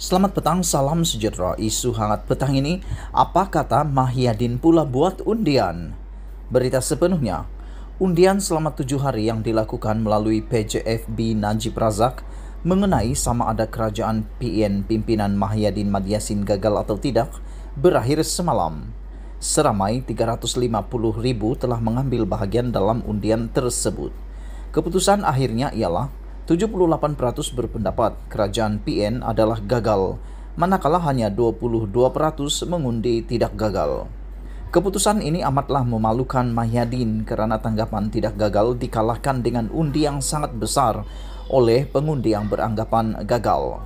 Selamat petang, salam sejahtera. Isu hangat petang ini, apa kata Mahyadin pula buat undian? Berita sepenuhnya, undian selama tujuh hari yang dilakukan melalui PJFB Najib Razak mengenai sama ada kerajaan PN pimpinan Mahyadin Madiasin gagal atau tidak berakhir semalam. Seramai 350 ribu telah mengambil bahagian dalam undian tersebut. Keputusan akhirnya ialah 78% berpendapat kerajaan PN adalah gagal, manakala hanya 22% mengundi tidak gagal. Keputusan ini amatlah memalukan Mahyadin karena tanggapan tidak gagal dikalahkan dengan undi yang sangat besar oleh pengundi yang beranggapan gagal.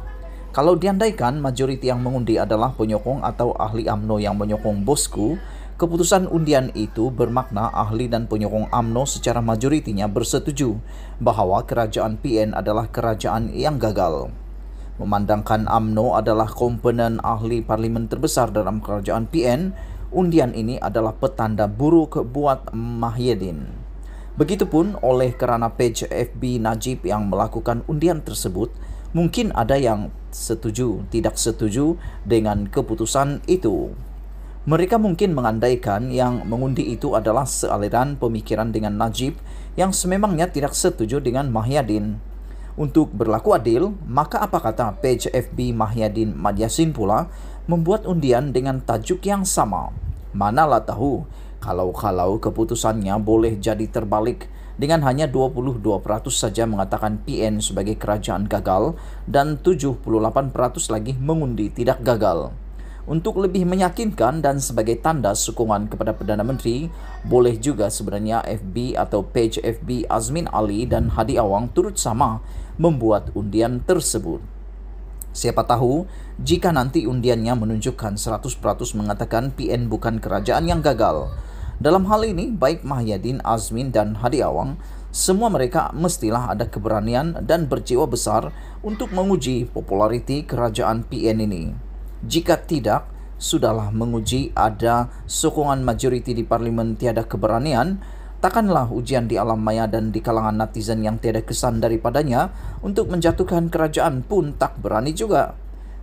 Kalau diandaikan majoriti yang mengundi adalah penyokong atau ahli AMNO yang menyokong bosku, Keputusan undian itu bermakna ahli dan penyokong AMNO secara majoritinya bersetuju bahawa kerajaan PN adalah kerajaan yang gagal. Memandangkan AMNO adalah komponen ahli parlimen terbesar dalam kerajaan PN, undian ini adalah petanda buruk buat Mahyedin. Begitupun oleh kerana page FB Najib yang melakukan undian tersebut, mungkin ada yang setuju, tidak setuju dengan keputusan itu. Mereka mungkin mengandaikan yang mengundi itu adalah sealiran pemikiran dengan Najib yang sememangnya tidak setuju dengan Mahyadin. Untuk berlaku adil, maka apa kata page Mahyadin Madyasin pula membuat undian dengan tajuk yang sama. Manalah tahu, kalau-kalau keputusannya boleh jadi terbalik dengan hanya 22% saja mengatakan PN sebagai kerajaan gagal dan 78% lagi mengundi tidak gagal untuk lebih meyakinkan dan sebagai tanda sokongan kepada Perdana Menteri, boleh juga sebenarnya FB atau page FB Azmin Ali dan Hadi Awang turut sama membuat undian tersebut. Siapa tahu jika nanti undiannya menunjukkan 100% mengatakan PN bukan kerajaan yang gagal. Dalam hal ini, baik Mahyadin, Azmin, dan Hadi Awang, semua mereka mestilah ada keberanian dan berjiwa besar untuk menguji populariti kerajaan PN ini. Jika tidak, sudahlah menguji ada sokongan majoriti di parlimen tiada keberanian, takkanlah ujian di alam maya dan di kalangan netizen yang tiada kesan daripadanya untuk menjatuhkan kerajaan pun tak berani juga.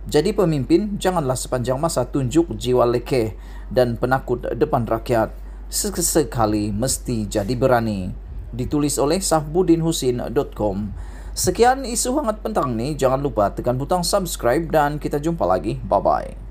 Jadi pemimpin, janganlah sepanjang masa tunjuk jiwa lekeh dan penakut depan rakyat. Sekali mesti jadi berani. Ditulis oleh sahbudinhusin.com. Sekian isu hangat pentang nih. Jangan lupa tekan butang subscribe dan kita jumpa lagi. Bye-bye.